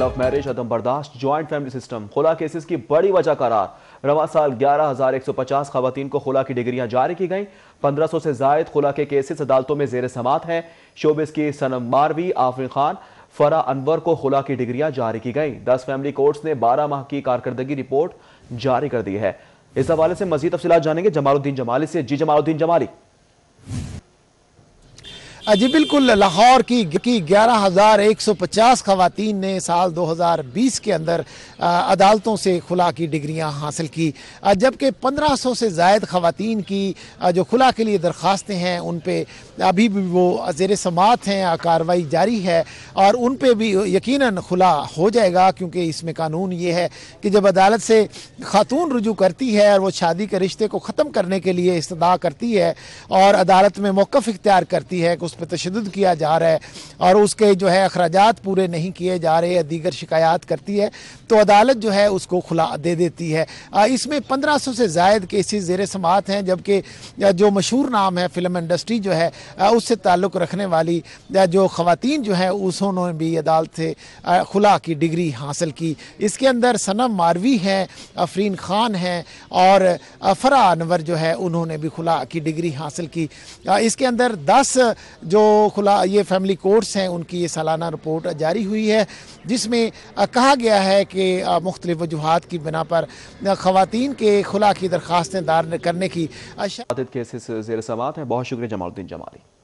love marriage अदम बर्दाश्त joint family system खुला केसेस की बड़ी वजह करार रवा साल ग्यारह हजार एक सौ पचास खवतान को खुला की डिग्रियां जारी की गई पंद्रह सौ से जायद खुला के केसेस अदालतों में जेर समात हैं शोबिस की सनम मारवी आफरी खान फरा अनवर को खुला की डिग्रियां जारी की गई दस फैमिली कोर्ट्स ने बारह माह की कारकर्दगी रिपोर्ट जारी कर दी है इस हवाले से मजीद तफसी जानेंगे जमालुद्दीन जमाली से जी जमालुद्दीन जमाली जी बिल्कुल लाहौर की की 11,150 खवतान ने साल 2020 के अंदर अदालतों से खुला की डिग्रियां हासिल की जबकि 1500 से जायद खवतान की जो खुला के लिए दरख्वास्तें हैं उन पर अभी भी वो जेर समात हैं कार्रवाई जारी है और उन पर भी यकीन खुला हो जाएगा क्योंकि इसमें कानून ये है कि जब अदालत से खातून रुजू करती है और वो शादी के रिश्ते को ख़त्म करने के लिए इस्तः करती है और अदालत में मौक़ इख्तियार करती है कि उस पर तशद किया जा रहा है और उसके जो है अखराज पूरे नहीं किए जा रहे या दीगर शिकायत करती है तो अदालत जो है उसको खुला दे देती है इसमें पंद्रह सौ से जायद केसेज़ जेर समात हैं जबकि जो मशहूर नाम है फिल्म इंडस्ट्री जो है उससे ताल्लुक़ रखने वाली जो ख़वान जो है उन्होंने भी अदालत से खुला की डिग्री हासिल की इसके अंदर सनम मारवी हैं अफरीन खान हैं और फ़रा अनवर जो है उन्होंने भी खुला की डिग्री हासिल की इसके अंदर दस जो खुला ये फैमिली कोर्ट्स हैं उनकी ये सालाना रिपोर्ट जारी हुई है जिसमें कहा गया है कि मुख्तलि वजूहत की बिना पर खातन के खुला की दरख्वास्तें दायर करने की केसेस जेर समात बहुत शुक्रिया जमालुद्दीन जमाली